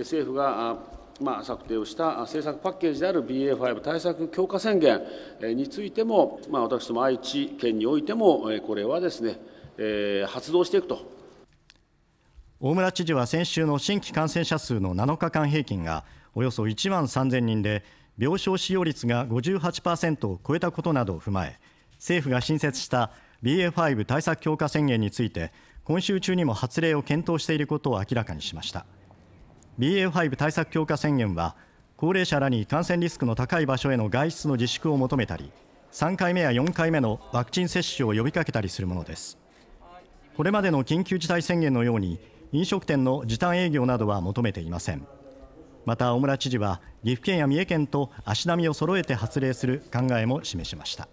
政府がまあ、策定をした政策パッケージである BA.5 対策強化宣言についても、まあ、私ども愛知県においても、これはですね、えー、発動していくと大村知事は先週の新規感染者数の7日間平均がおよそ1万3000人で、病床使用率が58%を超えたことなどを踏まえ、政府が新設した BA.5 対策強化宣言について、今週中にも発令を検討していることを明らかにしました。BA.5 対策強化宣言は高齢者らに感染リスクの高い場所への外出の自粛を求めたり3回目や4回目のワクチン接種を呼びかけたりするものですこれまでの緊急事態宣言のように飲食店の時短営業などは求めていませんまた大村知事は岐阜県や三重県と足並みを揃えて発令する考えも示しました